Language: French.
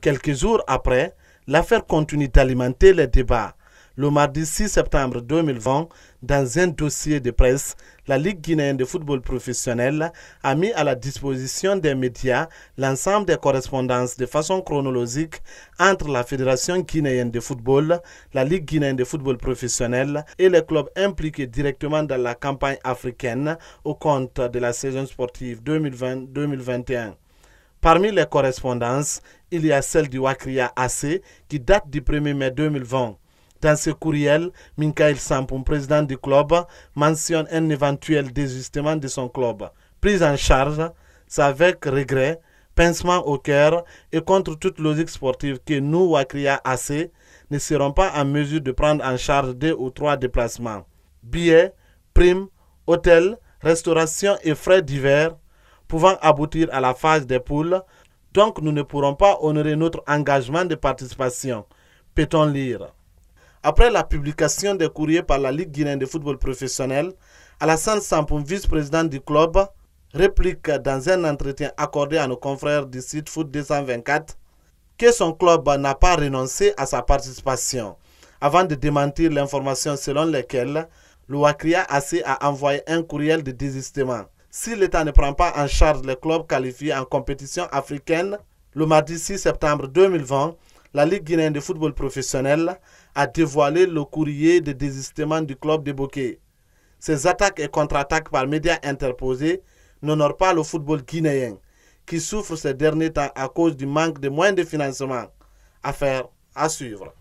Quelques jours après, l'affaire continue d'alimenter les débats. Le mardi 6 septembre 2020, dans un dossier de presse, la Ligue guinéenne de football professionnel a mis à la disposition des médias l'ensemble des correspondances de façon chronologique entre la Fédération guinéenne de football, la Ligue guinéenne de football professionnel et les clubs impliqués directement dans la campagne africaine au compte de la saison sportive 2020-2021. Parmi les correspondances, il y a celle du Wakria AC qui date du 1er mai 2020. Dans ce courriel, Minkaïl Sampoum, président du club, mentionne un éventuel désistement de son club. Prise en charge, c'est avec regret, pincement au cœur et contre toute logique sportive que nous, Wakria AC, ne serons pas en mesure de prendre en charge deux ou trois déplacements. Billets, primes, hôtels, restauration et frais divers pouvant aboutir à la phase des poules, donc nous ne pourrons pas honorer notre engagement de participation, peut-on lire. Après la publication des courriers par la Ligue guinéenne de football professionnel, Alassane Sampoum, vice-président du club, réplique dans un entretien accordé à nos confrères du site Foot 224 que son club n'a pas renoncé à sa participation, avant de démentir l'information selon laquelle l'Ouakria AC a envoyé un courriel de désistement si l'État ne prend pas en charge les clubs qualifiés en compétition africaine, le mardi 6 septembre 2020, la Ligue guinéenne de football professionnel a dévoilé le courrier de désistement du club de Bokeh. Ces attaques et contre-attaques par médias interposés n'honorent pas le football guinéen, qui souffre ces derniers temps à cause du manque de moyens de financement. Affaire à suivre.